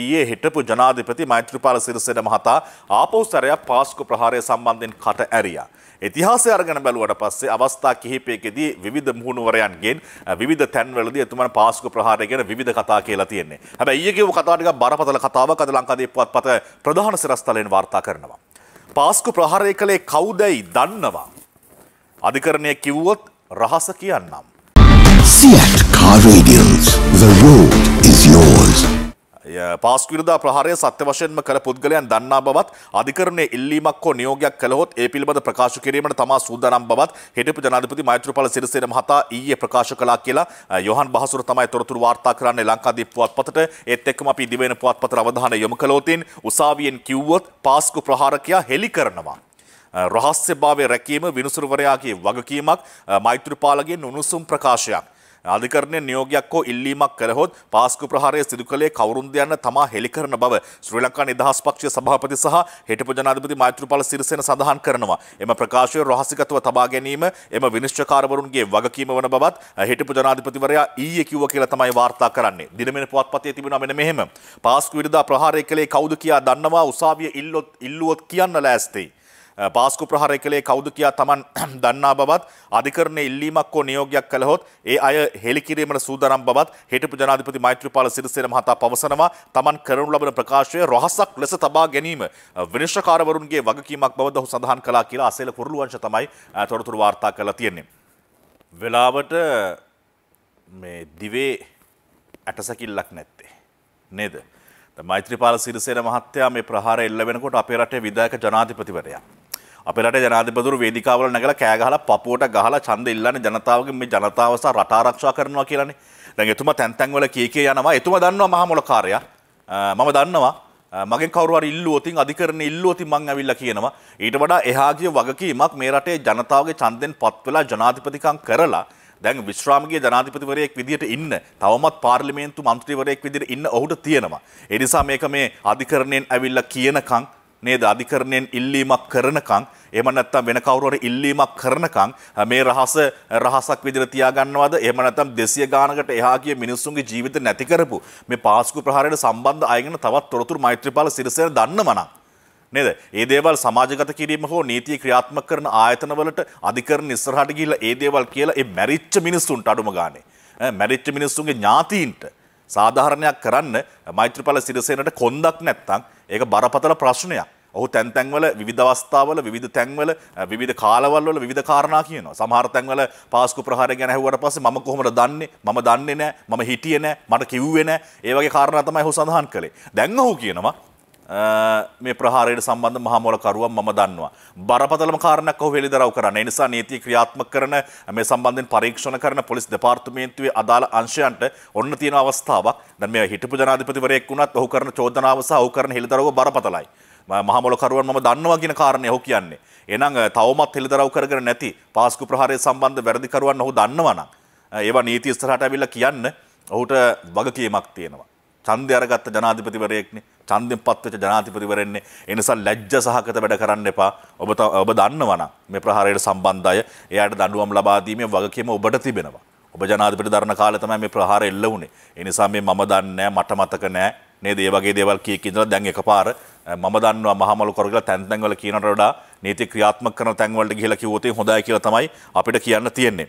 ඊයේ හිටපු ජනාධිපති මෛත්‍රපාල සිරිසෙන මහතා ආපහු සැරයක් පාස්කු ප්‍රහාරය සම්බන්ධයෙන් කට ඇරියා. ඉතිහාසය අරගෙන බැලුවට පස්සේ අවස්ථා කිහිපයකදී විවිධ මුහුණුවරයන්ගෙන් විවිධ තැන්වලදී එතුමන් පාස්කු ප්‍රහාරය ගැන විවිධ කතා කියලා තියෙන්නේ. හැබැයි ඊයේ කියපු කතාව ටිකක් බරපතල කතාවක් අද ලංකාදීප් පුවත්පත ප්‍රධාන සිරස්තලයෙන් වාර්තා කරනවා. පාස්කු ප්‍රහාරය කළේ කවුදයි දන්නවා. අධිකරණය කිව්වොත් රහස කියන්නම්. Siyath car radials the road පාස්කිරදා ප්‍රහාරය සත්‍ය වශයෙන්ම කළ පුද්ගලයන් දන්නා බවත් අධිකරණය ඉල්ලීමක් හෝ නියෝගයක් කළහොත් ඒ පිළිබඳ ප්‍රකාශ කිරීමට තමා සූදානම් බවත් හිටපු ජනාධිපති මෛත්‍රපාල සිරිසේන මහතා ඊයේ ප්‍රකාශ කළා කියලා යොහන් බහසුර තමයි තොරතුරු වාර්තා කරන්නේ ලංකාදීප පුවත්පතට ඒත් එක්කම අපි දිවෙන පුවත්පතට අවධානය යොමු කළොතින් උසාවියෙන් කිව්වොත් පාස්කු ප්‍රහාරකයා හෙලි කරනවා රහස්‍යභාවය රැකීම විනිසුරුවරයාගේ වගකීමක් මෛත්‍රපාලගේ උණුසුම් ප්‍රකාශයක් අධිකරණය නියෝගයක් හෝ ඉල්ලීමක් කරහොත් පාස්කු ප්‍රහාරය සිදු කළේ කවුරුන්ද යන්න තමා හෙළිකරන බව ශ්‍රී ලංකා නිදහස් පක්ෂයේ සභාපති සහ හිටපු ජනාධිපති මෛත්‍රීපාල සිරිසේන සඳහන් කරනවා. එම ප්‍රකාශය රහසිගතව තබා ගැනීම එම විනිශ්චයකාරවරුන්ගේ වගකීම වන බවත් හිටපු ජනාධිපතිවරයා ඊයේ කිව්වා කියලා තමයි වාර්තා කරන්නේ. දිනමෙන පුවත්පතේ තිබුණා මෙන්න මෙහෙම. පාස්කු විරුද්ධ ප්‍රහාරය කළේ කවුද කියා දන්නවා උසාවිය ඉල්ලුවොත් කියන්න ලෑස්තියි. පාස්කු ප්‍රහාරය කළේ කවුද කියා Taman දන්නා බවත් අධිකරණයේ ඉල්ලීමක් හෝ නියෝගයක් කළහොත් ඒ අය හෙළි කිරීමට සූදානම් බවත් හිටපු ජනාධිපති මෛත්‍රීපාල සිරිසේන මහතා පවසනවා Taman කරනු ලබන ප්‍රකාශය රහසක් ලෙස තබා ගැනීම විනිශ්චයකාරවරුන්ගේ වගකීමක් බවද ඔහු සඳහන් කළා කියලා අසේල කුරුළුවංශ තමයි තොරතුරු වාර්තා කරලා තියෙන්නේ. වෙලාවට මේ දිවේ ඇටසැකිල්ලක් නැත්තේ නේද? මෛත්‍රපාල සිරිසේන මහත්තයා මේ ප්‍රහාර එල්ල වෙනකොට අපේ රටේ විධායක ජනාධිපතිවරයා අපරට ජනාධිපතුරු වේදිකාවල නැගලා කෑගහලා පපුවට ගහලා ඡන්ද ඉල්ලන්නේ ජනතාවගේ මේ ජනතාව සහ රට ආරක්ෂා කරනවා කියලානේ. දැන් එතුමා තැන් තැන් වල කී කී යනවා. එතුමා දන්නවා මහා මොලකාරයා. මම දන්නවා. මගෙන් කවරු හරි ඉල්ලුවොත් අධිකරණේ ඉල්ලුවොත් මං ඇවිල්ලා කියනවා. ඊට වඩා එහා ගිය වගකීමක් මේ රටේ ජනතාවගේ ඡන්දෙන් පත් වෙලා ජනාධිපතිකම් කරලා දැන් විශ්‍රාමගේ ජනාධිපතිවරයෙක් විදිහට ඉන්න තවමත් පාර්ලිමේන්තු මන්ත්‍රීවරයෙක් විදිහට ඉන්න ඔහුට තියෙනවා. ඒ නිසා මේක මේ අධිකරණයෙන් ඇවිල්ලා කියනකම් නේද අධිකරණයෙන් ඉල්ලීමක් කරනකං එහෙම නැත්නම් වෙන කවුරු ඉල්ලීමක් කරනකං මේ රහස රහසක් විදිහට තියාගන්නවද එහෙම නැත්නම් 200 ගානකට එහා ගිය මිනිස්සුන්ගේ ජීවිත නැති කරපු මේ පාස්කු ප්‍රහාරයට සම්බන්ධ අයගෙන තවත් තොරතුරු මෛත්‍රීපාල සිරිසේන දන්නම නම් නේද? ඒ දේවල් සමාජගත කිරීම හෝ නීතිය ක්‍රියාත්මක කරන ආයතනවලට අධිකරණ ඉස්සරහට ගිහිල්ලා ඒ දේවල් කියලා ඒ මැරිච්ච මිනිස්සුන්ට අඩුම ගානේ. මැරිච්ච මිනිස්සුන්ගේ ඥාතීන්ට සාධාරණයක් කරන්න මෛත්‍රීපාල සිරිසේනට කොන්දක් නැත්තම් ඒක බරපතල ප්‍රශ්නයක්. ඔහු තැන් තැන්වල විධ අවස්ථාවල විධ තැන්වල විධ කාලවල්ල විධ කාරණා කියන සමහර තැන්වල පාස්කු ප්‍රහාර ගැන හැවට පස ම කොහොමට දන්නේ ම දන්නේ නෑ මම හිටිය නෑ මට කිව්වෙන ඒවගේ කාරණ තමයි හු සඳහන් කළේ දැන් ඔහු කියනවා මේ ප්‍රහාරයට සම්බන්ධ මහමෝලකරුවන් මම දන්නවා. බරපතලම කාරණක් ඔහු හෙළිදරව් කරන්න. ඒ නිසා නීතිය ක්‍රියාත්මක කරන මේ සම්බන්ධයෙන් පරීක්ෂණ කරන පොලිස් දෙපාර්තමේන්තුවේ අදාළ අංශයන්ට ඔන්න තියෙන අවස්ථාවක්. දැන් මේ හිටපු ජනාධිපතිවරයෙක් වුණත් ඔහු කරන චෝදනාව සහ ඔහු කරන හෙළිදරව්ව බරපතලයි. මහමොලකරුවන් මම දන්නවා කියන කාරණය ඔහු කියන්නේ. එනං තවමත් හෙළිදරව් කරගෙන නැති පාස්කු ප්‍රහාරය සම්බන්ධ වැරදිකරුවන් ඔහු දන්නවනම් ඒවා නීති ඉස්තරහට ඇවිල්ලා කියන්න ඔහුට වගකීමක් තියෙනවා. ඡන්දය අරගත්ත ජනාධිපතිවරයෙක්නේ ඡන්දෙන් පත්වෙච්ච ජනාධිපතිවරෙන්නේ ඒ නිසා ලැජ්ජ සහගත වැඩ කරන්න එපා ඔබ ඔබ දන්නවනම් මේ ප්‍රහාරයට සම්බන්ධ අය එයාට දඬුවම් ලබා දීමේ වගකීම ඔබට තිබෙනවා. ඔබ ජනාධිපති දරන කාලේ තමයි මේ ප්‍රහාරය එල්ල වුණේ. ඒ නිසා මේ මම දන්නේ නැහැ මට මතක නැහැ නේද ඒ වගේ දේවල් කීක ඉඳලා දැන් එකපාර මම දන්නවා මහමලු කරගලා තැන් තැන්වල කියනට වඩා නීති ක්‍රියාත්මක කරන තැන්වලට ගිහිලා කිව්වොත් හොඳයි කියලා තමයි අපිට කියන්න තියෙන්නේ